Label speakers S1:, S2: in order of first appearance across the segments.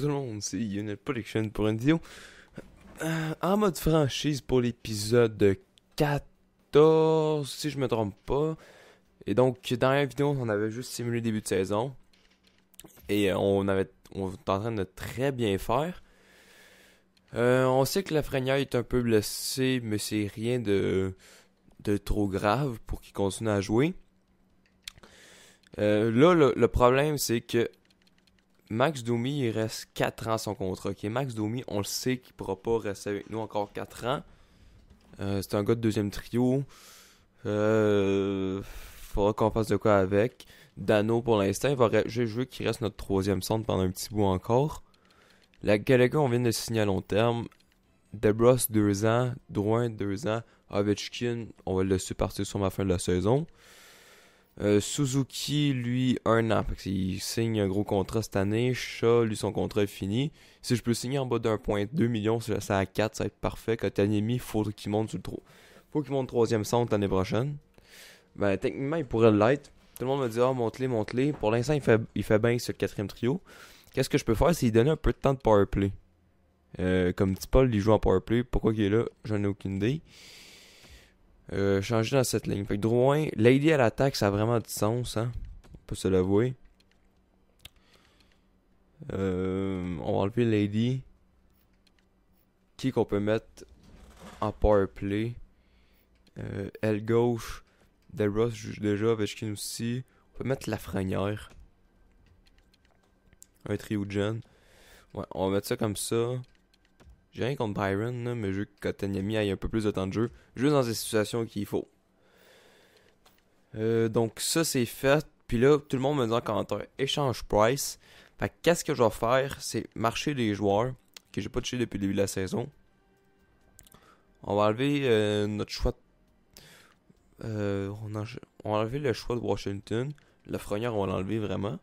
S1: tout le monde, c'est Unit Production pour une vidéo euh, en mode franchise pour l'épisode 14, si je me trompe pas. Et donc, dans la vidéo, on avait juste simulé le début de saison. Et euh, on avait on est en train de très bien faire. Euh, on sait que Lafrenière est un peu blessé, mais c'est rien de, de trop grave pour qu'il continue à jouer. là, le problème, c'est que Max Domi, il reste 4 ans son contrat. Max Domi, on le sait qu'il ne pourra pas rester avec nous encore 4 ans. Euh, c'est un gars de deuxième trio. Euh, faudra qu'on fasse de quoi avec. Dano, pour l'instant, Il va je veux qu'il reste notre troisième centre pendant un petit bout encore. La Galaga, on vient de signer à long terme. Debross, 2 ans. Drouin, 2 ans. Ovechkin, on va le laisser partir sur la fin de la saison. Euh, Suzuki, lui, un an. Parce qu'il signe un gros contrat cette année. Shaw, lui, son contrat est fini. Si je peux signer en bas d'un point 2 millions, ça, à 4, ça va être parfait. il faut qu'il monte sur le trou. Faut qu'il monte troisième centre l'année prochaine. Ben, techniquement, il pourrait l'être. Tout le monde me dit, oh, ah, monte ». monte Pour l'instant, il fait, il fait bien sur le quatrième trio. Qu'est-ce que je peux faire, c'est lui donner un peu de temps de powerplay. Euh, comme dit Paul, il joue en powerplay. Pourquoi il est là, j'en ai aucune idée. Euh, changer dans cette ligne. Fait que Drouin, Lady à l'attaque, ça a vraiment du sens, hein. On peut se l'avouer. Euh, on va enlever Lady. Qui qu'on peut mettre en power play? Euh, gauche. Delros Ross déjà, Veshkin aussi. On peut mettre la Lafrenière. Un trio de Ouais, on va mettre ça comme ça. J'ai rien contre Byron, mais je veux que aille un peu plus de temps de jeu, juste dans des situations qu'il faut. Euh, donc ça c'est fait. Puis là, tout le monde me dit en échange price. Fait qu'est-ce que je vais faire, c'est marcher des joueurs que j'ai pas touché depuis le début de la saison. On va enlever euh, notre choix. Euh, on, va enlever le choix de Washington. Le Frogner, on va l'enlever vraiment.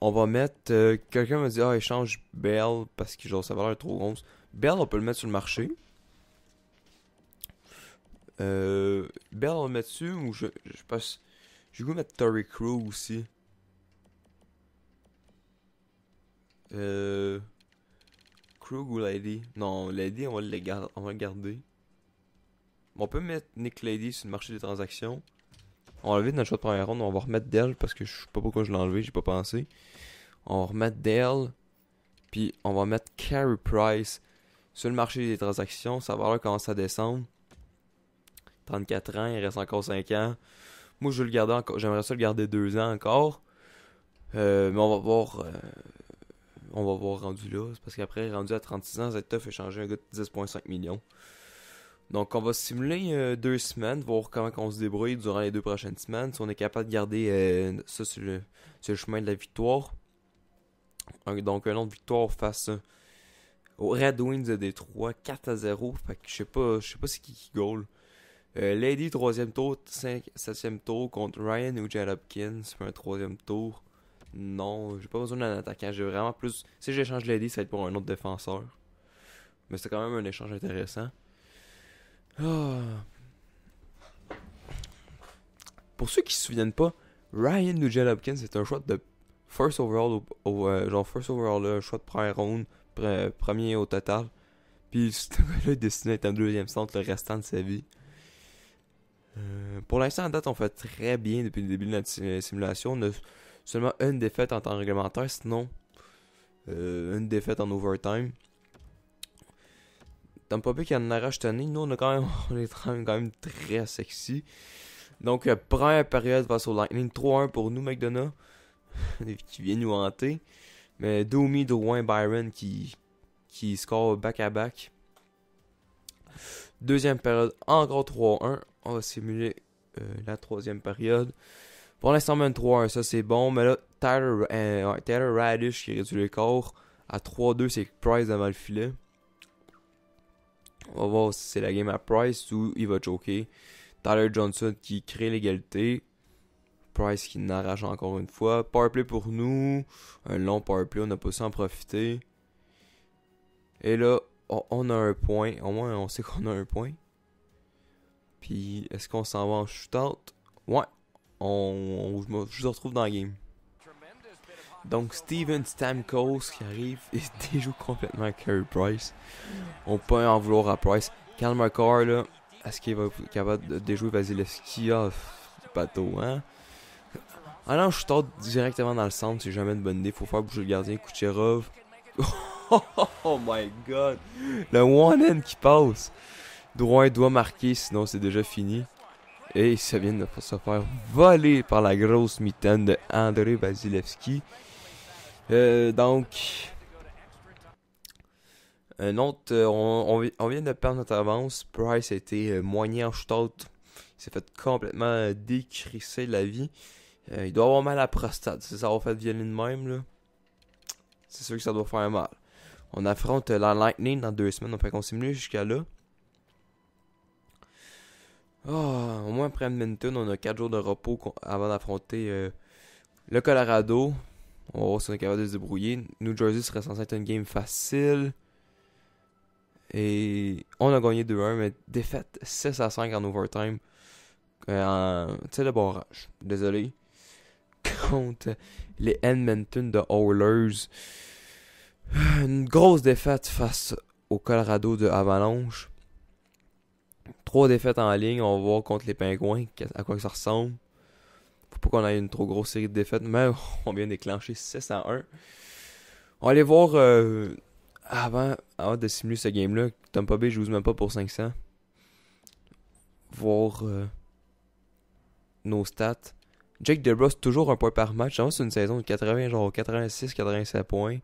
S1: On va mettre. Euh, quelqu'un m'a dit Ah, échange Bell parce que genre, sa valeur est trop grosse. Bell, on peut le mettre sur le marché. Euh, Bell, on le mettre dessus ou je, je passe. je vais mettre Tory Crew aussi. Euh. Krug ou Lady Non, Lady, on va le, On va le garder. On peut mettre Nick Lady sur le marché des transactions enlevé de notre choix de première ronde. On va remettre Dell parce que je sais pas pourquoi je l'ai enlevé, j'ai pas pensé. On va remettre Dell. Puis on va mettre Carry Price sur le marché des transactions. Ça va commence à descendre. 34 ans, il reste encore 5 ans. Moi, je le garder encore. J'aimerais ça le garder 2 ans encore. Euh, mais on va voir. Euh, on va voir rendu là. Parce qu'après, rendu à 36 ans, ça teuf être tough un goût de 10,5 millions. Donc, on va simuler euh, deux semaines, voir comment on se débrouille durant les deux prochaines semaines. Si on est capable de garder euh, ça sur le, chemin de la victoire. donc, un autre victoire face euh, au Red Wings de Détroit, 4 à 0. Fait que je sais pas, je sais pas c'est qui qui goal. Lady, troisième tour, 7 septième tour contre Ryan ou Jan Hopkins. un troisième tour. Non, j'ai pas besoin d'un attaquant. J'ai vraiment plus. Si j'échange Lady, ça va être pour un autre défenseur. Mais c'est quand même un échange intéressant. Oh. Pour ceux qui se souviennent pas, Ryan Nugent Hopkins est un choix de first overall, euh, genre first overall, là, choix de premier round, premier au total. Puis il là est destiné à être un deuxième centre le restant de sa vie. Euh, pour l'instant, en date, on fait très bien depuis le début de notre simulation. On a seulement une défaite en temps réglementaire, sinon euh, une défaite en overtime. Tampa Bay qui en a rachetonné. Nous, on, a quand même, on est quand même, très sexy. Donc, euh, première période face au Lightning. 3-1 pour nous, McDonough, qui vient nous hanter. Mais Domi, Drouin, Byron qui, qui score back-à-back. Deuxième période, encore 3-1. On va simuler euh, la troisième période. Pour l'instant, même 3-1, ça c'est bon. Mais là, Tyler, euh, Radish qui réduit le corps à 3-2, c'est Price devant le filet. On va voir si c'est la game à Price ou il va choquer. Tyler Johnson qui crée l'égalité. Price qui n'arrache encore une fois. Powerplay pour nous. Un long powerplay, on a pas su en profiter. Et là, on a un point. Au moins, on sait qu'on a un point. Puis, est-ce qu'on s'en va en shootout? Ouais. On, je me retrouve dans la game. Donc Steven Stamkos qui arrive et déjoue complètement Carey Price. Mm. On peut en vouloir à Price. Karl McCarr, là, est-ce qu'il va être capable de déjouer Vasilevski off ah, bateau, hein? Alors ah je tente directement dans le centre, c'est jamais une bonne idée. Faut faire bouger le gardien Kucherov. oh my god! Le one-end qui passe! Droit doit marquer, sinon c'est déjà fini. Et ça vient de se faire voler par la grosse mitaine de André Vasilevski. Euh, donc, un autre, euh, on, vient de perdre notre avance. Price a été euh, moigné en shootout. Il s'est fait complètement décrisser la vie. il doit avoir mal à la prostate. Si ça va faire violer de même, là, c'est sûr que ça doit faire mal. On affronte la Lightning dans deux semaines. On peut continuer jusqu'à là. Ah, au moins après Edmonton, on a 4 jours de repos avant d'affronter le Colorado. On va voir si on est capable de se débrouiller. New Jersey serait censé être une game facile. Et on a gagné 2-1, mais défaite 6 5 en overtime. C'est euh, tu sais, le barrage. Désolé. Contre les Edmonton de Oilers. Une grosse défaite face au Colorado de Avalanche. Trois défaites en ligne. On va voir contre les Pingouins à quoi ça ressemble qu'on ait une trop grosse série de défaites, mais on vient déclencher 6 On va aller voir euh, avant, de simuler ce game-là. Tom Pobé, je vous même pas pour 500. Voir euh, nos stats. Jake Debrus toujours un point par match. Hein, c'est une saison de 80, genre 86, 87 points.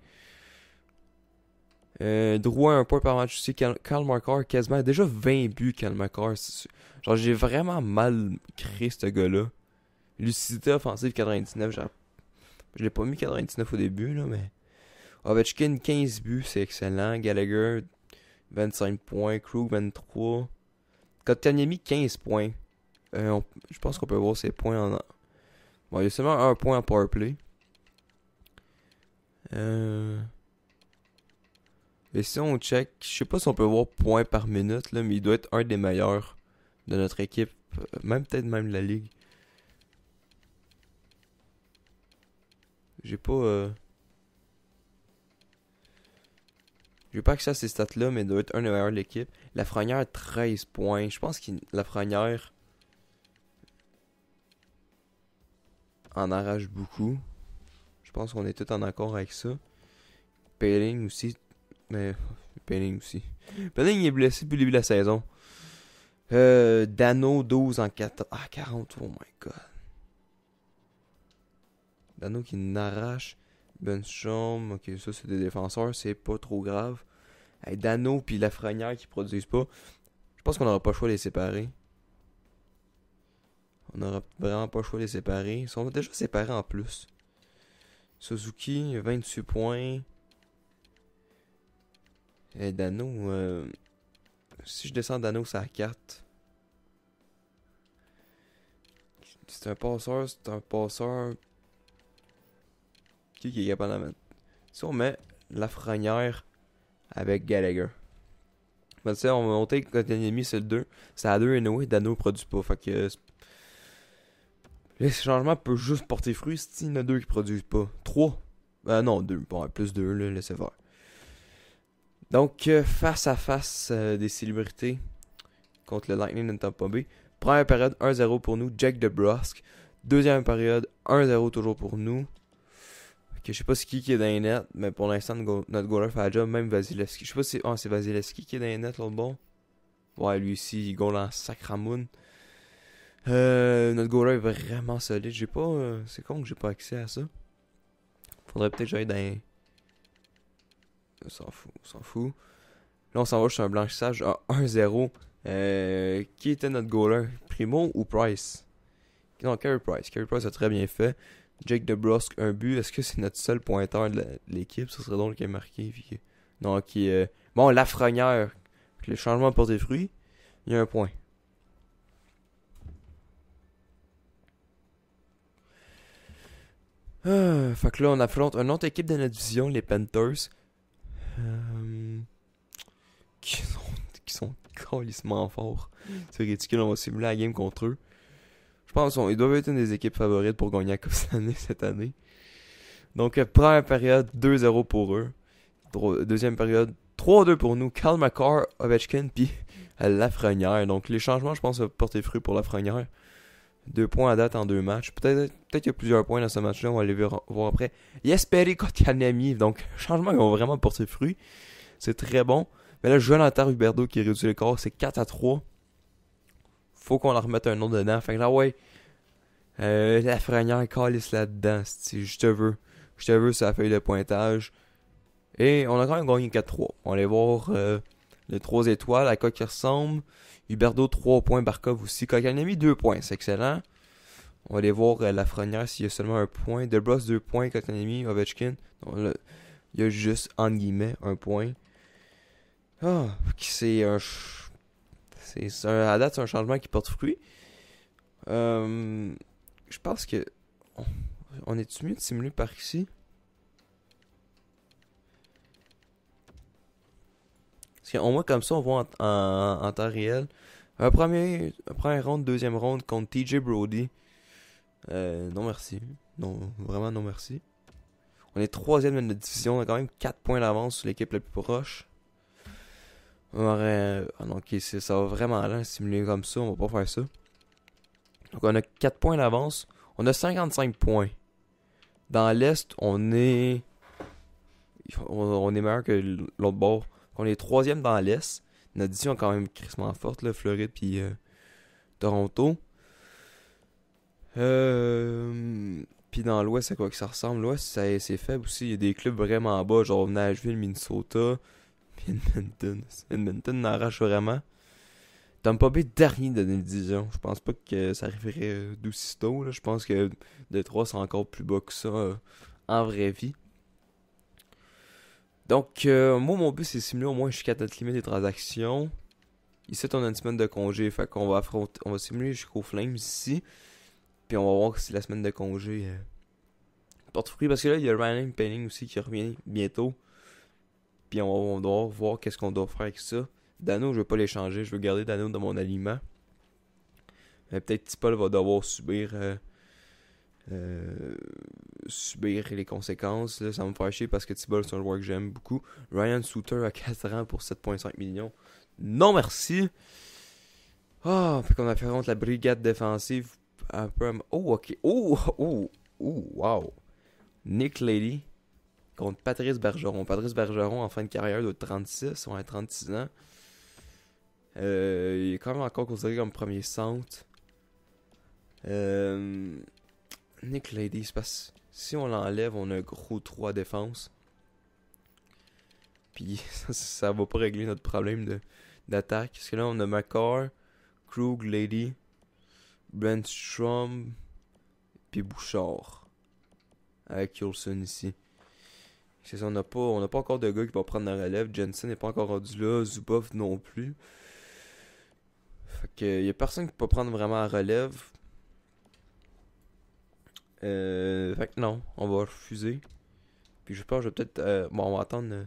S1: Euh, Drouin, un point par match aussi. Karl, Karl quasiment. Déjà 20 buts, Karl Markar. Genre, j'ai vraiment mal créé ce gars-là. Lucidité offensive 99, Je l'ai pas mis 99 au début, là, mais. Ovechkin, 15 buts, c'est excellent. Gallagher, 25 points. Krug, 23. Kotkaniemi, 15 points. Euh, je pense qu'on peut voir ses points en. Bon, il y a seulement un point en powerplay. Euh. Et si on check, je sais pas si on peut voir points par minute, mais il doit être un des meilleurs de notre équipe, euh, même peut-être même la ligue. J'ai pas... Euh, J'ai pas accès à ces stats-là, mais il doit être un des meilleurs de l'équipe. La frenière 13 points. Je pense que la frenière. En arrache beaucoup. Je pense qu'on est tout en accord avec ça. Pelling aussi. Mais... Pelling aussi. Pelling est blessé depuis le début de la saison. Euh, Dano, 12 en 4... Ah, 40. Oh my god. Dano qui n'arrache. Benchum, ok, ça c'est des défenseurs, c'est pas trop grave. et Dano puis Lafrenière qui produisent pas. Je pense qu'on n'aura pas le choix de les séparer. On n'aura vraiment pas le choix de les séparer. Ils sont déjà séparés en plus. Suzuki, 28 points. Et Dano, euh, si je descends Dano, ça à 4. C'est un passeur, c'est un passeur qui, est capable d'en mettre Si on met la franière avec Gallagher. Ben, tu on va monter l'ennemi c'est le 2. C'est à 2 et Noé, Dano produit pas. Fait que. Le changement peut juste porter fruit si il y en a 2 qui produisent pas. 3. Ben non, 2. Bon, plus 2, là, laissez voir Donc, euh, face à face euh, des célébrités contre le Lightning de Tampa Bay. Première période, 1-0 pour nous, Jack de DeBrusque. Deuxième période, 1-0 toujours pour nous que je sais pas ce qui est dans les nets, mais pour l'instant, notre goaler fait la job, même Vasilevski. Je sais pas si. oh, c'est Vasilevski qui est dans les nets, l'autre bon. Ouais, lui aussi, il goal en sacramoun. Euh, notre goaler est vraiment solide. J'ai pas. Euh, c'est con que j'ai pas accès à ça. Faudrait peut-être que j'aille dans. On S'en fout, s'en fout. Là, on s'en va sur un blanchissage à 1-0. Euh, qui était notre goaler Primo ou Price Non, Carey Price. Carey Price a très bien fait. Jake DeBrusque, un but. Est-ce que c'est notre seul pointeur de l'équipe Ce serait donc qui est marqué. donc Non, qui. est... Euh, bon, Lafrenière, le changement porte des fruits. Il y a un point. Ah, fait que là, on affronte une autre équipe de notre division, les Panthers. Euh, qui sont, qui sont forts. C'est ridicule, on va simuler la game contre eux. Je pense qu'ils doivent être une des équipes favorites pour gagner la Coupe cette année. Donc, euh, première période, 2-0 pour eux. deuxième période, 3-2 pour nous. Karl-Makar Ovechkin, puis Lafrenière. Donc, les changements, je pense, ont porté fruit pour Lafrenière. Deux points à date en deux matchs. Peut-être peut qu'il y a plusieurs points dans ce match-là. On va aller voir, après. Jesperi Kotkanemi, Donc, changements qui ont vraiment porté fruit. C'est très bon. Mais là, Jonathan Huberdo qui réduit le corps. C'est 4 à 3 faut qu'on en remette un autre dedans. Fait que là, ouais, euh, la frenière calisse là-dedans, si je te veux. Je te veux sur la feuille de pointage. Et on a quand même gagné 4-3. On va aller voir euh, les 3 étoiles, à quoi qui ressemble. Huberdo 3 points, Barkov aussi. Kakanemi, 2 points, c'est excellent. On va aller voir euh, la frenière s'il y a seulement un point. Bros, 2 points, Kakanemi, Ovechkin. il y a juste, entre guillemets, un point. Ah, qui c'est un c'est à date, c'est un changement qui porte fruit. Euh, je pense que. On, est-tu mieux de simuler par ici? Parce qu'au moins, comme ça, on voit en, temps réel. Un premier, un premier round, deuxième round contre TJ Brody. Euh, non merci. Non, vraiment non merci. On est troisième de notre division. On a quand même 4 points d'avance sur l'équipe la plus proche. On aurait. Ah ça va vraiment là, simuler comme ça, on va pas faire ça. Donc on a 4 points d'avance. On a 55 points. Dans l'Est, on est. On est meilleur que l'autre bord. On est troisième dans l'Est. Notre quand même crissement forte, là, Floride puis euh, Toronto. Euh... Puis dans l'Ouest, c'est quoi que ça ressemble? L'Ouest, c'est faible aussi. Il y a des clubs vraiment bas, genre Nashville, Minnesota. Edmonton. Edmonton n'arrache vraiment. pas Bay dernier de la division. Je pense pas que ça arriverait euh, tôt Je pense que 2-3 c'est encore plus bas que ça euh, en vraie vie. Donc, euh, moi, mon but, c'est simuler au moins jusqu'à notre limite des transactions. Ici, on a une semaine de congé. Fait qu'on va, on va simuler jusqu'au Flames ici. Puis on va voir si la semaine de congé porte fruit. Parce que là, il y a Ryan Penning aussi qui revient bientôt. Puis on, va doit voir qu'est-ce qu'on doit faire avec ça. Dano, je veux pas l'échanger. Je veux garder Dano dans mon aliment. Mais peut-être Tipol va devoir subir. Euh, euh, subir les conséquences. ça me faire chier parce que T-Ball c'est un joueur que j'aime beaucoup. Ryan Souter à 4 ans pour 7,5 millions. Non merci. Ah, oh, fait qu'on a fait contre la brigade défensive. Un peu... Oh, ok. Oh, oh, oh, wow. Nick Lady contre Patrice Bergeron. Patrice Bergeron, en fin de carrière de 36, ou ouais, 36 ans. Euh, il est quand même encore considéré comme premier centre. Euh, Nick Lady, c'est parce si on l'enlève, on a un gros 3 défense. Puis ça, va pas régler notre problème de, d'attaque. Parce que là, on a McCarr, Krug, Lady, Brandstrom, puis Bouchard. Avec Olson ici on n'a pas, pas encore de gars qui va prendre la relève. Jensen n'est pas encore rendu là, Zubov non plus. Fait que y a personne qui peut prendre vraiment la relève. Euh, fait que non, on va refuser. Puis je pense que je vais peut-être. Euh, bon, on va attendre. Euh,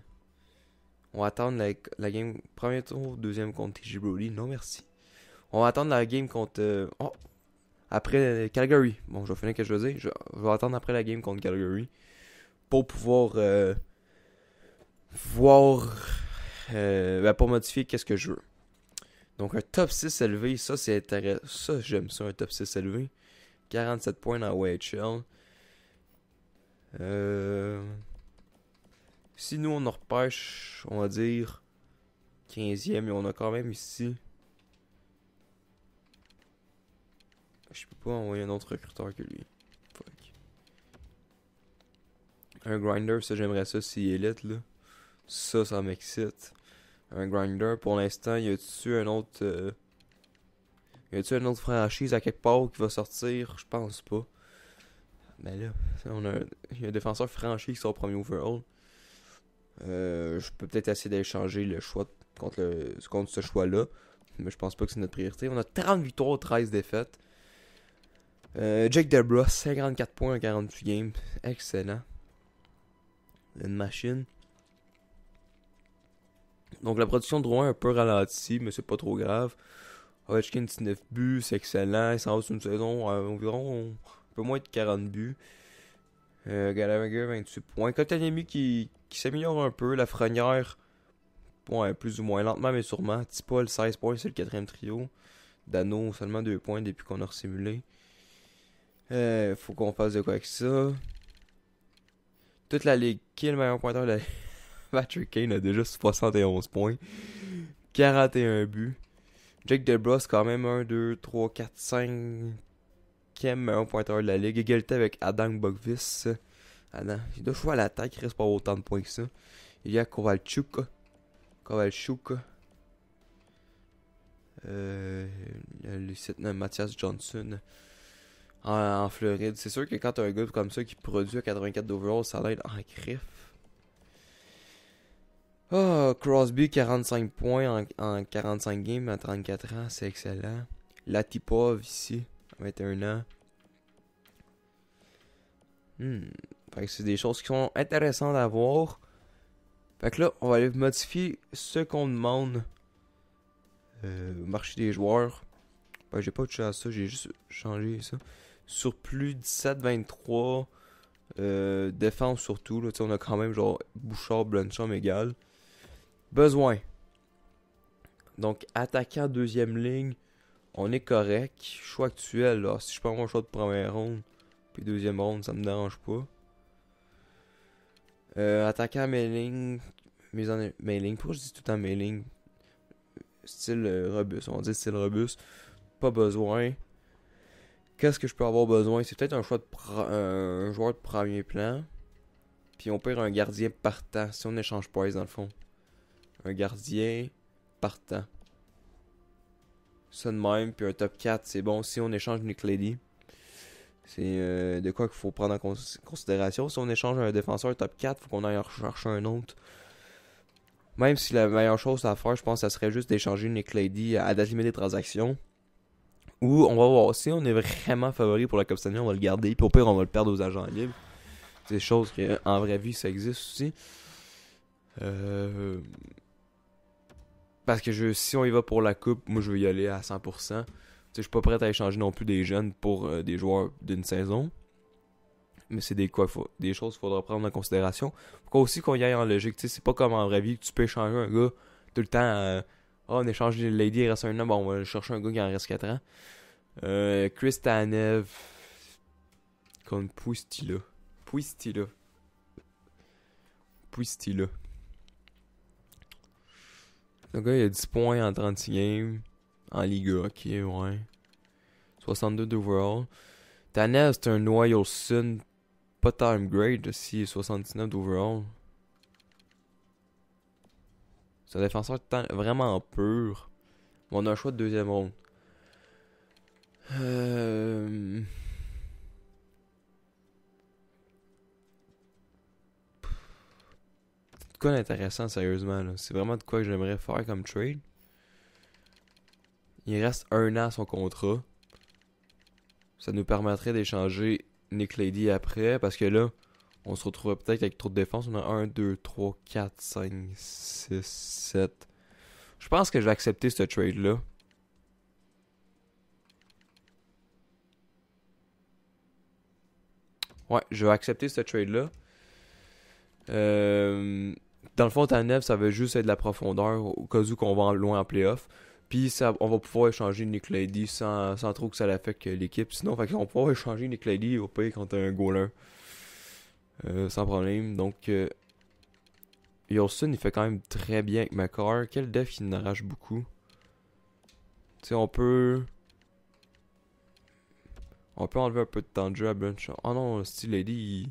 S1: on va attendre la, game. Premier tour, deuxième contre TJ Brody. Non, merci. On va attendre la game contre. oh! Après Calgary. Bon, je vais finir que je veux je vais attendre après la game contre Calgary pour pouvoir euh, voir, euh, ben, pour modifier qu'est-ce que je veux. Donc un top 6 élevé, ça c'est intéressant. Ça j'aime ça, un top 6 élevé. 47 points dans WHL. Euh... Si nous on repêche, on va dire 15e et on a quand même ici. Je peux pas envoyer un autre recruteur que lui. Un grinder, ça j'aimerais ça si élite, là. Ça, ça m'excite. Un grinder, pour l'instant, y a-tu un autre. Euh, tu un autre franchise à quelque part qui va sortir Je pense pas. Mais là, on a, un... y a un défenseur franchi qui sort au premier overall. Euh, je peux peut-être essayer d'échanger le choix contre, contre ce choix-là. Mais je pense pas que c'est notre priorité. On a 30 victoires, 13 défaites. Euh, Jake Debra, 54 points en 48 games. Excellent une machine. Donc la production de Rouen est un peu ralentie mais c'est pas trop grave. Ovechkin 19 buts, c'est excellent. Il s'en va une saison à euh, environ un peu moins de 40 buts. Euh, Gallagher 28 points. Kotanemi qui, qui s'améliore un peu. La Frenière, ouais, plus ou moins lentement mais sûrement. Tipol 16 points, c'est le quatrième trio. Dano seulement 2 points depuis qu'on a resimulé. Euh, faut qu'on fasse de quoi avec ça toute la ligue. Qui est le meilleur pointeur de la Patrick Kane a déjà 71 points, 41 buts. Jake DeBrus, quand même, 1, 2, 3, 4, 5 Quel meilleur pointeur de la ligue. Égalité avec Adam Bogvis. Adam, il deux fois à l'attaque, il reste pas autant de points que ça. Il y a Kovalchuk. Kovalchuk. Euh, le, Mathias Johnson en, en Floride. C'est sûr que quand un gars comme ça qui produit à 84 d'overall, ça doit être en griffe. Oh, ah, Crosby, 45 points en, 45 games à 34 ans, c'est excellent. Latipov ici, 21 ans. Hmm. Fait que c'est des choses qui sont intéressantes à voir. Fait que là, on va aller modifier ce qu'on demande euh, marché des joueurs. Ben, j'ai pas touché à ça, j'ai juste changé ça sur plus 17-23. Euh, défense surtout. Là, on a quand même genre Bouchard, Blancham égal. Besoin. Donc attaquant deuxième ligne. On est correct. Choix actuel. Là, si je prends mon choix de première ronde. Puis deuxième ronde, ça me dérange pas. Euh, attaquant mailing. Mise en mailing. Pourquoi je dis tout le mailing? Style euh, robuste. On dit style robuste. Pas besoin. Qu'est-ce que je peux avoir besoin? C'est peut-être un choix de un joueur de premier plan. Puis on perd un gardien partant. Si on échange pas, dans le fond. Un gardien partant. Ça de même. Puis un top 4, c'est bon. Si on échange une Lady. C'est euh, de quoi qu'il faut prendre en considération. Si on échange un défenseur top 4, faut qu'on aille en rechercher un autre. Même si la meilleure chose à faire, je pense, ça serait juste d'échanger une Lady à date des transactions. Ou on va voir si on est vraiment favori pour la Coupe Stanley, on va le garder. Puis au pire, on va le perdre aux agents libres. C'est des choses que, en vraie vie, ça existe aussi. Euh, parce que je, si on y va pour la coupe, moi je veux y aller à 100%. Je suis pas prêt à échanger non plus des jeunes pour euh, des joueurs d'une saison. Mais c'est des, quoi, des choses qu'il faudra prendre en considération. Faut aussi qu'on y aille en logique. C'est pas comme en vraie vie que tu peux échanger un gars tout le temps. Euh, ah, on échange les Lady, il reste un an. Bon, on va chercher un gars qui en reste 4 ans. Euh, Chris Tanev. Contre Pouistila Pouistila Pouistila Le gars, il a 10 points en 36 games. En Liga, ok, ouais. 62 d'overall. Tanev, c'est un noyau Sun. Pas time grade, si 69 d'overall. C'est un défenseur vraiment pur. On a un choix de deuxième ronde. Euh... De quoi intéressant sérieusement. C'est vraiment de quoi que j'aimerais faire comme trade. Il reste un an à son contrat. Ça nous permettrait d'échanger Nick Lady après, parce que là, on se retrouvera peut-être avec trop de défense. On a 1, 2, 3, 4, 5, 6, 7. Je pense que je vais accepter ce trade-là. Ouais, je vais accepter ce trade-là. Euh, dans le fond, neuf, ça veut juste être de la profondeur au cas où qu'on va loin en playoff. Puis ça, on va pouvoir échanger Nick Lady sans, sans trop que ça l'affecte l'équipe. Sinon, on va pouvoir échanger Nick Lady au pays contre un goaler. Euh, sans problème. Donc, euh, il fait quand même très bien avec Macar. Quel def il n'arrache beaucoup. Tu sais, on peut... On peut enlever un peu de temps de jeu à Brunch. Oh non, Steel Lady,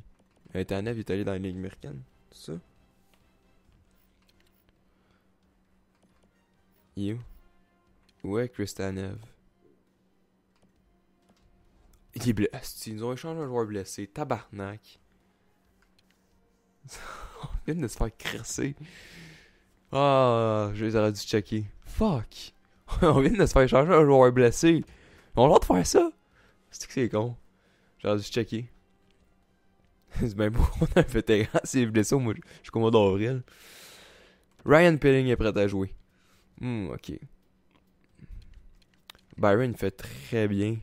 S1: il... est allé dans les Ligue américaines, C'est ça? You? Ouais, où? est Il est blessé. Ils ont échangé un joueur blessé. Tabarnak. On vient de se faire crasser. Ah, je les aurais dû checker. Fuck. On vient de se faire changer un joueur blessé. On a l'air de faire ça. C'est que c'est con. J'aurais dû checker. c'est bien beau. On a un vétéran. S'il est blessé, moi, je suis commode d'avril. Ryan Pilling est prêt à jouer. Hum, ok. Byron fait très bien.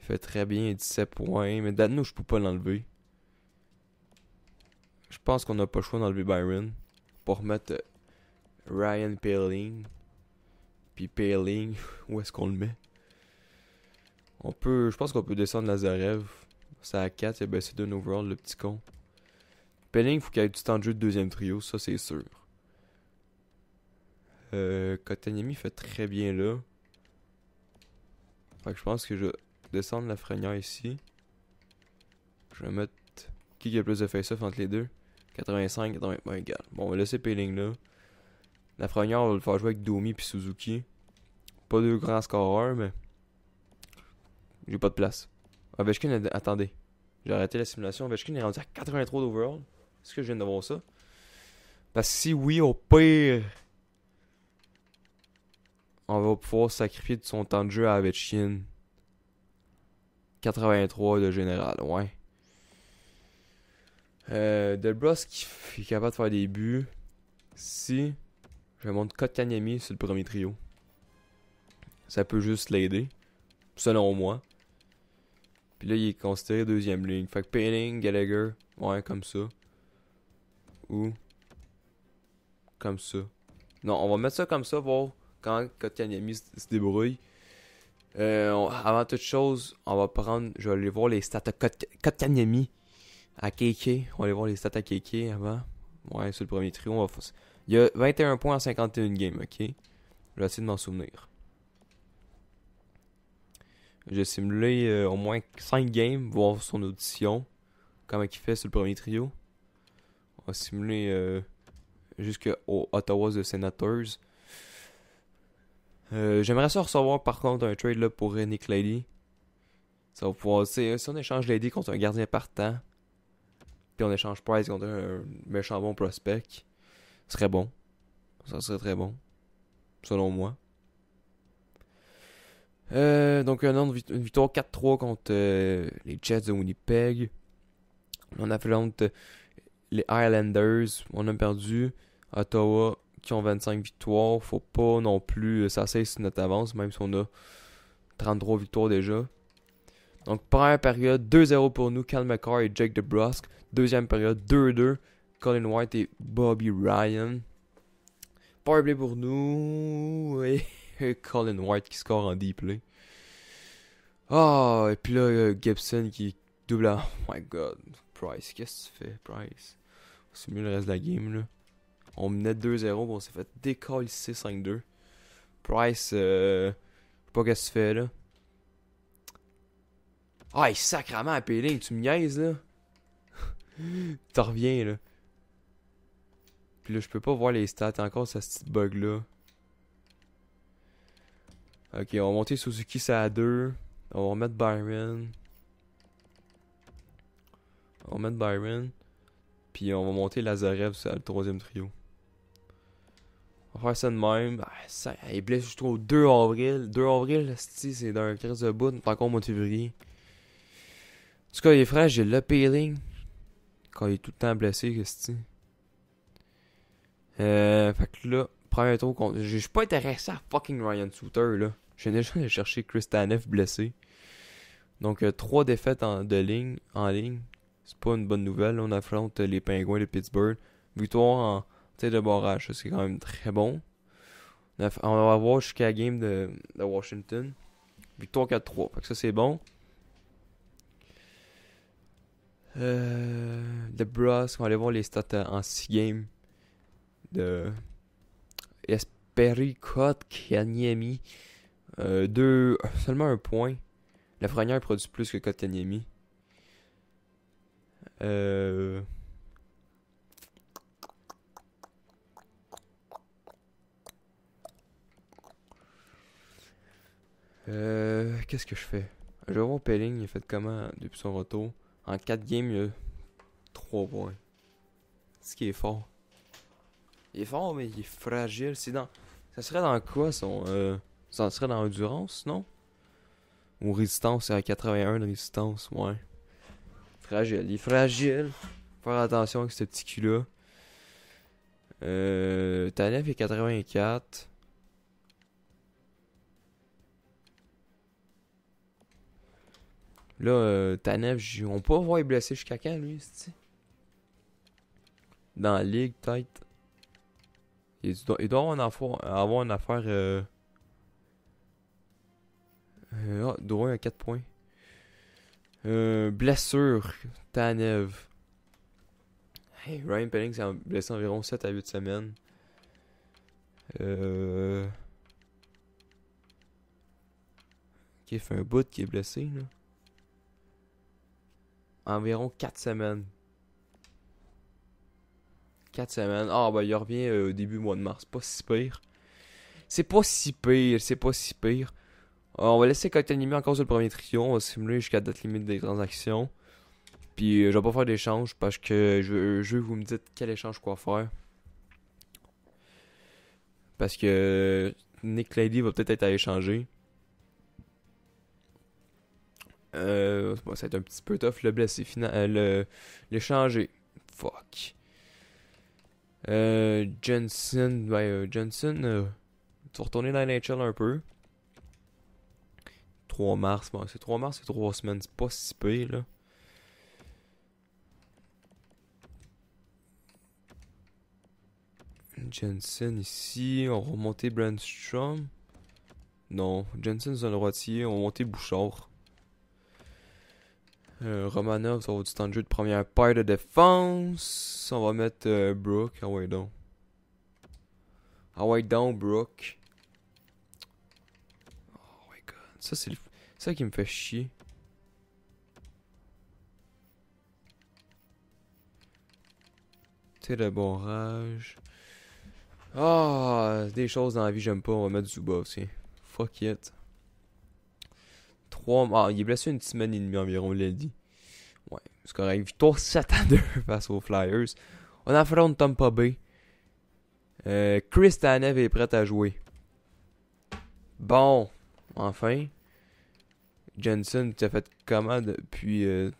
S1: Il fait très bien, 17 points. Mais Dano, je peux pas l'enlever. Je pense qu'on n'a pas le choix d'enlever Byron pour mettre euh, Ryan Paling. Puis Paling, où est-ce qu'on le met On peut, je pense qu'on peut descendre Lazarev. Ça à 4, et a baissé d'un overall le petit con. il faut qu'il ait du temps de jeu de deuxième trio, ça c'est sûr. Euh, fait très bien là. Fait je pense que je descends descendre la freignard ici. Je vais mettre qui a plus de face-off entre les deux 85, 80. Bon, on va laisser Peeling là. première, on va le faire jouer avec Domi puis Suzuki. Pas deux grands scoreurs, mais. J'ai pas de place. Ovechkin, attendez. J'ai arrêté la simulation. Ovechkin est rendu à 83 d'overall. Est-ce que je viens de voir ça Parce que si oui, au pire. On va pouvoir sacrifier de son temps de jeu à Ovechkin. 83 de général, ouais. Euh, Delbros qui, est capable de faire des buts. Si je monte Kotkaniemi sur le premier trio, ça peut juste l'aider, selon moi. Puis là, il est considéré deuxième ligne. Fait que Painting, Gallagher, ouais, comme ça. Ou comme ça. Non, on va mettre ça comme ça, voir quand Kotkaniemi se débrouille. Euh, avant toute chose, on va prendre, je vais aller voir les stats de Kotkaniemi à Keke. On va aller voir les stats à Keke avant. Ouais, c'est le premier trio, Il y a 21 points en 51 games, ok? Je vais de m'en souvenir. J'ai simulé euh, au moins 5 games, voir son audition, comment il fait sur le premier trio. On va simuler euh, jusqu'au Ottawa The Senators. Euh, j'aimerais ça recevoir par contre un trade là, pour Nick Lady. Ça va pouvoir. Si on échange Lady contre un gardien partant, puis on échange Price contre un méchant bon prospect, ce serait bon. Ça serait très bon. Selon moi. Euh, donc un une victoire 4-3 contre euh, les Jets de Winnipeg. On a euh, les Highlanders. On a perdu. Ottawa qui ont 25 victoires. Faut pas non plus Ça sur notre avance, même si on a 33 victoires déjà. Donc, première période, 2-0 pour nous, Cal McCarr et Jake DeBrusque. Deuxième période, 2-2, Colin White et Bobby Ryan. Powerplay pour nous, et Colin White qui score en deep play. Ah, oh, et puis là, Gibson qui double à... Oh my god, Price, qu'est-ce que tu fais, Price? C'est mieux le reste de la game, là. On menait 2-0, on s'est fait décoller 5-2. Price, euh, je sais pas qu'est-ce que tu fais, là. Ah, il sacrement à tu me niaises, là. T'en reviens, là. Puis là, je peux pas voir les stats encore, ça, ce petit bug-là. Ok, on va monter Suzuki, ça à 2. On va remettre Byron. On va mettre Byron. Puis on va monter Lazarev à le troisième trio. On va faire ça de même. Ah, ça, il blesse trouve, 2 avril. 2 avril, c'est d'un crise de bout. encore qu'on mois de février tout cas, les frères, j'ai le peeling. Quand il est tout le temps blessé, qu'est-ce que euh, fait que là, premier tour contre. Je suis pas intéressé à fucking Ryan Souter, là. J'ai déjà cherché Chris Tanef blessé. Donc, 3 euh, trois défaites en, de ligne, en ligne. C'est pas une bonne nouvelle. on affronte les Pingouins de Pittsburgh. Victoire en tête de barrage, c'est quand même très bon. On, va voir jusqu'à la game de, de Washington. Victoire 4-3. Fait que ça, c'est bon. Euh, The Bros, on va aller voir les stats en 6 game de Espericot Kanyemi. Euh, deux, seulement un point. La première produit plus que Kotaniemi. Euh, euh... Qu'est-ce que je fais? Je vais voir Pelling, il fait comment depuis son retour? En 4 games, il 3 points. Ce qui est fort. Il est fort, mais il est fragile. C'est dans. Ça serait dans quoi son. Ça euh, serait dans endurance, non Ou résistance, c'est à 81 de résistance, ouais. Fragile, il est fragile. Faut faire attention avec ce petit cul-là. Euh. Tanef est 84. Là, euh, Tanev, on peut voir, blessé jusqu'à quand, lui, Dans la ligue, peut-être. Il, doit, avoir une affaire. euh... oh, droit à 4 points. Euh, blessure, Tanev. Hey, Ryan Penning s'est blessé environ 7 à 8 semaines. Euh. Qui fait un bout qui est blessé, là environ 4 semaines. 4 semaines. Ah, bah, il revient au euh, début mois de mars. Pas si pire. C'est pas si pire, c'est pas si pire. Euh, on va laisser Animé encore sur le premier trio. On va simuler jusqu'à date limite des transactions. Puis, euh, je vais pas faire d'échange parce que je, je veux que vous me dites quel échange quoi faire. Parce que Nick Lady va peut-être être à échanger. Euh, ça va être un petit peu tough le blessé final. Euh, l'échanger. le Fuck. Euh, Jensen, Ben, euh, tu vas retourner dans NHL un peu. 3 mars. c'est 3 mars, c'est 3 semaines. C'est pas si pire, là. Jensen ici. On va remonter Brandstrom. Non, Jensen, c'est un droitier. On va monter Bouchard. Euh, Romanov, ça va du temps de jeu de première paire de défense. On va mettre euh, Brooke. Ah ouais, donc. Ah ouais, Brooke. Oh my god. Ça, c'est le... ça qui me fait chier. T'es le bon rage. Ah, des choses dans la vie, j'aime pas. On va mettre Zuba aussi. Fuck it. Ah, il est blessé une semaine et demie environ, Lady. Ouais, c'est correct. Victoire 7 à 2 face aux Flyers. On affronte Tampa Bay. Euh, Chris Tanev est prêt à jouer. Bon, enfin. Jensen, tu as fait comment depuis. Euh,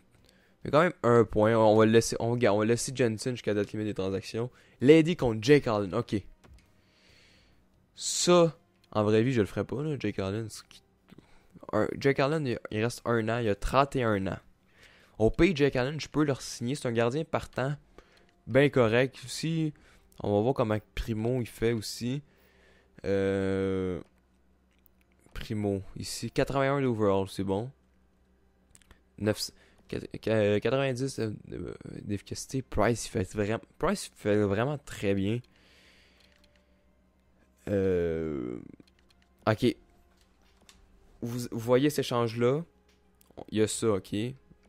S1: quand même un point. On va laisser, on, va laisser Jensen jusqu'à date limite des transactions. Lady contre Jake Allen. Ok. Ça, en vraie vie, je le ferais pas, là. Jake Allen, qui... Jack Allen, il reste un an, il a 31 ans. On paye Jack Allen, je peux leur signer. C'est un gardien partant, bien correct. Aussi, on va voir comment Primo il fait aussi. Euh, Primo, ici, 81 d'overall, c'est bon. 9, 90 euh, euh, d'efficacité. Price, il fait vraiment, Price fait vraiment très bien. Euh, ok, vous, voyez ces échange-là. Il y a ça, ok.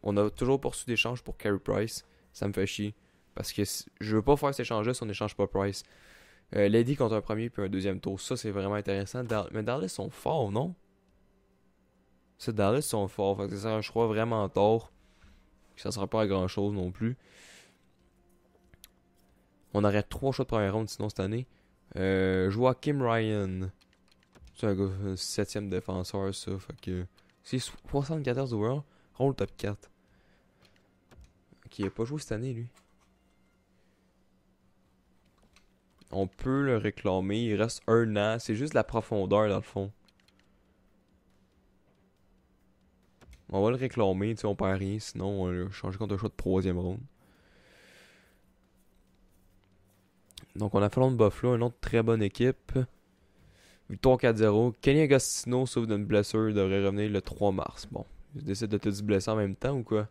S1: On a toujours poursuivi d'échange pour Carey Price. Ça me fait chier. Parce que je veux pas faire cet échange-là si on n'échange pas Price. Euh, Lady contre un premier puis un deuxième tour. Ça, c'est vraiment intéressant. mais Dallas sont forts, non? Ces Dallas sont forts. Fait que c'est un choix vraiment tort. Ça ne sera pas à grand chose non plus. On arrête trois choix de première ronde sinon cette année. Euh, je vois Kim Ryan. C'est un 7ème euh, défenseur, ça. Fait que. C'est 74 overall, Roll top 4. Qui a pas joué cette année, lui. On peut le réclamer, il reste un an. C'est juste la profondeur, dans le fond. On va le réclamer, tu sais, on perd rien, sinon on le change contre un choix de troisième round. Donc on a Fallon Buffalo, une autre très bonne équipe. 3 4-0. Kenny Agostino sauf d'une blessure, devrait revenir le 3 mars. Bon, je décide de te dire blesser en même temps ou quoi?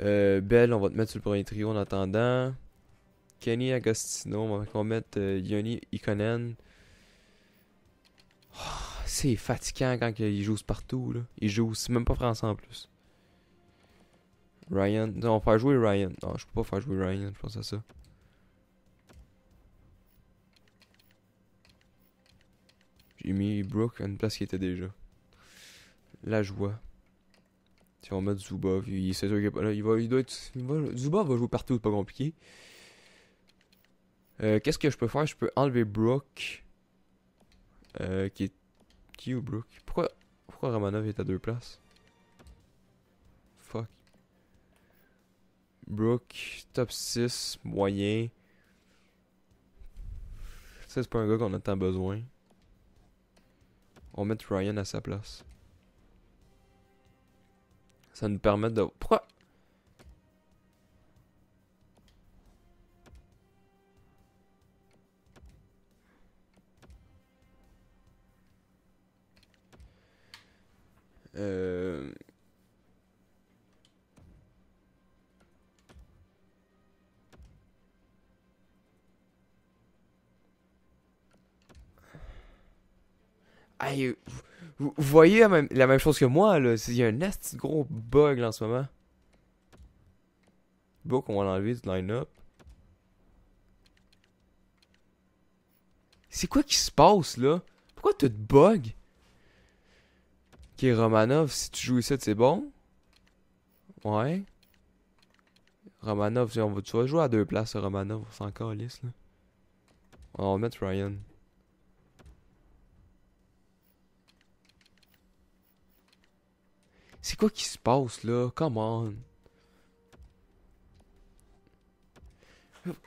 S1: Euh, Belle, on va te mettre sur le premier trio en attendant. Kenny Agostino, on va mettre euh, Yoni Ikonen. Ah, c'est fatigant quand ils joue partout. Là. Il joue, c'est même pas français en plus. Ryan, on va faire jouer Ryan. Non, je peux pas faire jouer Ryan, je pense à ça. J'ai mis Brook à une place qui était déjà. La joie. Si on mettre Zubov. Il, c'est sûr qu'il là. Il doit être, Zubov va jouer partout, c'est pas compliqué. Euh, qu'est-ce que je peux faire Je peux enlever Brook. Euh, qui est. Qui Brook Pourquoi, pourquoi Ramanov est à deux places Fuck. Brook, top 6, moyen. Ça, c'est pas un gars qu'on a tant besoin. On va mettre Ryan à sa place. Ça nous permet de... Pourquoi Vous voyez la même, chose que moi, là. Il y a un nasty gros bug en ce moment. Book, on va l'enlever du line-up. C'est quoi qui se passe, là? Pourquoi tu te bug? Ok, Romanov, si tu joues ici, c'est bon. Ouais. Romanov, on tu vas jouer à deux places, Romanov. c'est encore lisse là. On va mettre Ryan. C'est quoi qui se passe là? Come on.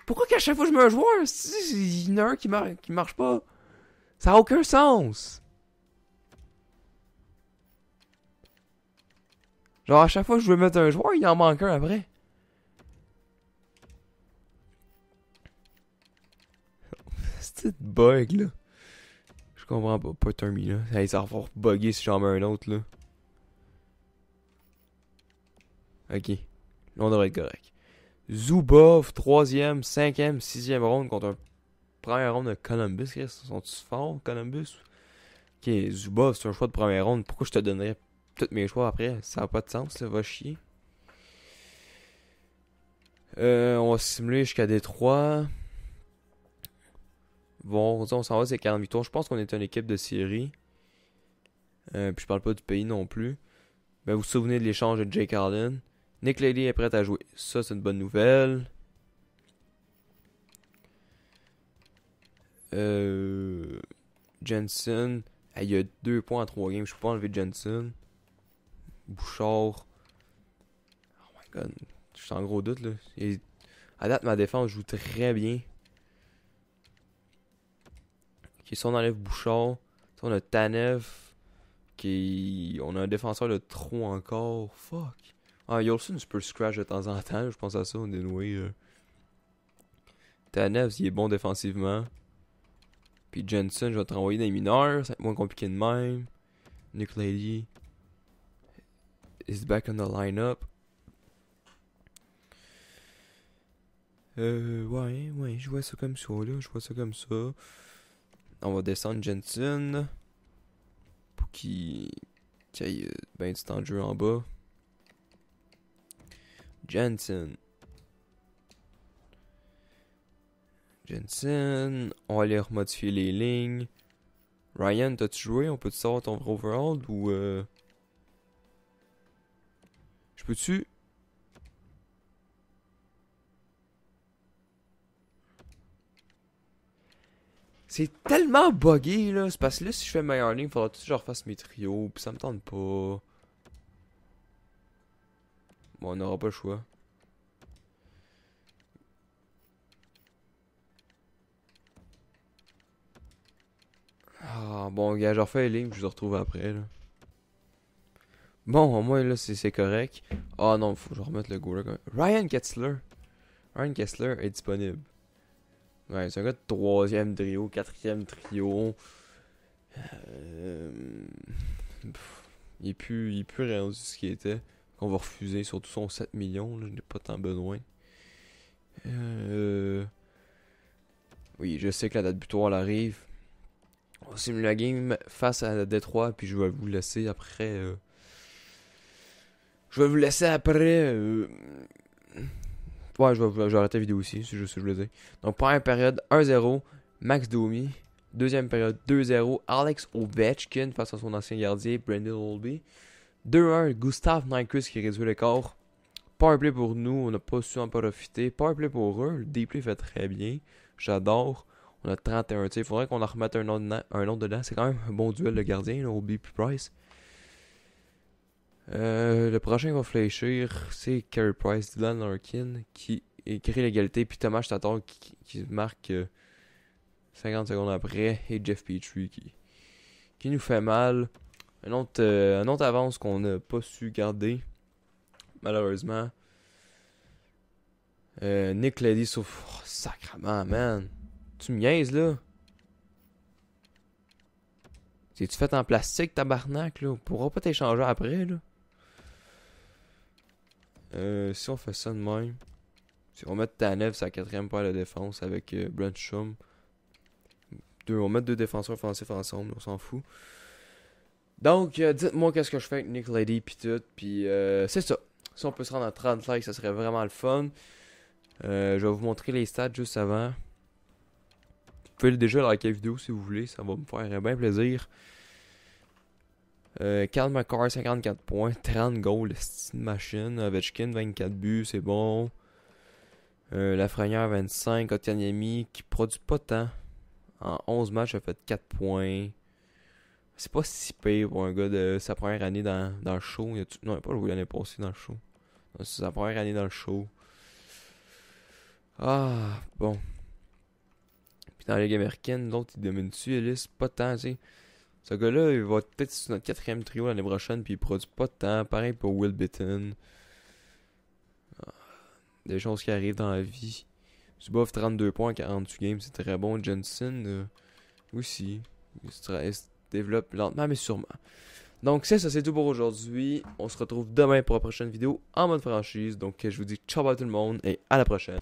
S1: Pourquoi qu'à chaque fois je me un joueur, il y en a un qui, qui marche pas? Ça a aucun sens. Genre à chaque fois que je veux mettre un joueur, il en manque un après. C'est bug là. Je comprends pas, pas terminé là. Ça va bugger si j'en mets un autre là. OK. on devrait être correct. Zubov, troisième, 6 sixième ronde contre un premier ronde de Columbus. Sont-ils forts, Columbus? Ok, Zubov, c'est un choix de première ronde. Pourquoi je te donnerais tous mes choix après? Ça n'a pas de sens, ça va chier. Euh, on va simuler jusqu'à Détroit. Bon, on s'en va, c'est 48 tours Je pense qu'on est une équipe de série. Euh, puis je parle pas du pays non plus. Mais ben, vous vous souvenez de l'échange de Jake Carlin? Nick Lady est prête à jouer. Ça, c'est une bonne nouvelle. Euh, Jensen. il y a 2 points en 3 games. Je peux pas enlever Jensen. Bouchard. Oh my god. Je suis en gros doute là. à date, ma défense joue très bien. Ok, si on enlève Bouchard. Si on a Tanev. Qui... On a un défenseur de trop encore. Fuck. Ah, Yolson, je peux le scratch de temps en temps. Je pense à ça, on est noué. Euh. Tanevs, il est bon défensivement. Puis Jensen, je vais te renvoyer dans les mineurs. Ça va être moins compliqué de même. Nick Lady is back on the lineup. Euh, ouais, ouais, je vois ça comme ça, Je vois ça comme ça. On va descendre Jensen. Pour qu'il y ait euh, ben du temps de jeu en bas. Jensen. Jensen. On va aller remodifier les lignes. Ryan, t'as-tu joué? On peut-tu savoir ton overall ou... Euh... Je peux-tu... C'est tellement buggy là. C'est parce que là, si je fais meilleur ligne, il faudra toujours que je refasse mes trios, puis ça me tente pas. Bon, on n'aura pas le choix. Ah, bon, gars, je refais les lignes, je vous retrouve après, là. Bon, au moins, là, c'est correct. Ah oh, non, faut que je remette le go là. Quand même. Ryan Kessler. Ryan Kessler est disponible. Ouais, c'est un gars de troisième trio, quatrième trio. Euh, il est il est plus rien de ce qu'il était qu'on va refuser, surtout son 7 millions, je n'ai pas tant besoin. Euh, oui, je sais que la date butoir arrive. On simule la game face à Détroit, puis je vais vous laisser après. Euh, je vais vous laisser après. Euh, ouais, je vais, arrêter la vidéo aussi, si je suis dire. Donc, première période 1-0, Max Domi. Deuxième période 2-0, Alex Ovechkin face à son ancien gardien, Brendan Holby. 2-1, Gustave Nyquist qui réduit le corps. Powerplay pour nous, on n'a pas su en profiter. Powerplay pour eux, le d fait très bien. J'adore. On a 31 tirs. Il faudrait qu'on en remette un autre, dedans. C'est quand même un bon duel de gardien là, au B Price. Euh, le prochain qui va fléchir, c'est Carey Price, Dylan Larkin qui crée l'égalité. Puis Thomas Tatar qui, marque 50 euh, secondes après. Et Jeff Petrie qui, qui nous fait mal. Euh, un autre, avance qu'on n'a pas su garder, malheureusement. Euh, Nick Lady souffre. Oh, sacrement, man. Tu miaises là? si tu fait en plastique, tabarnak, là? On pourra pas t'échanger après, là? Euh, si on fait ça de même... Si on met Tanev sa quatrième paire de défense avec euh, Deux, on met deux défenseurs offensifs ensemble, on s'en fout. Donc, euh, dites-moi qu'est-ce que je fais avec Nick Lady, puis tout. Puis euh, c'est ça. Si on peut se rendre à 30 likes, ça serait vraiment le fun. Euh, je vais vous montrer les stats juste avant. Vous pouvez déjà liker la vidéo si vous voulez, ça va me faire bien plaisir. Euh, McCarr, 54 points, 30 goals, Steam machine. Ovechkin, 24 buts, c'est bon. Euh, Lafrenière, 25. Otianiemi qui produit pas tant. En 11 matchs, a fait 4 points. C'est pas si pire pour un gars de sa première année dans, le show. Il a Non, il a pas joué l'année dans le show. C'est sa première année dans le show. Ah, bon. Puis dans la Ligue américaine, l'autre, il domine dessus, Ellis, pas de temps, tu sais. Ce gars-là, il va peut-être sur notre quatrième trio l'année prochaine, puis il produit pas de temps. Pareil pour Will Bitten. Ah, des choses qui arrivent dans la vie. Zubov, 32 points en 48 games, c'est très bon. Jensen, euh, aussi. Il développe lentement mais sûrement. Donc c'est ça, c'est tout pour aujourd'hui. On se retrouve demain pour la prochaine vidéo en mode franchise. Donc je vous dis ciao à tout le monde et à la prochaine.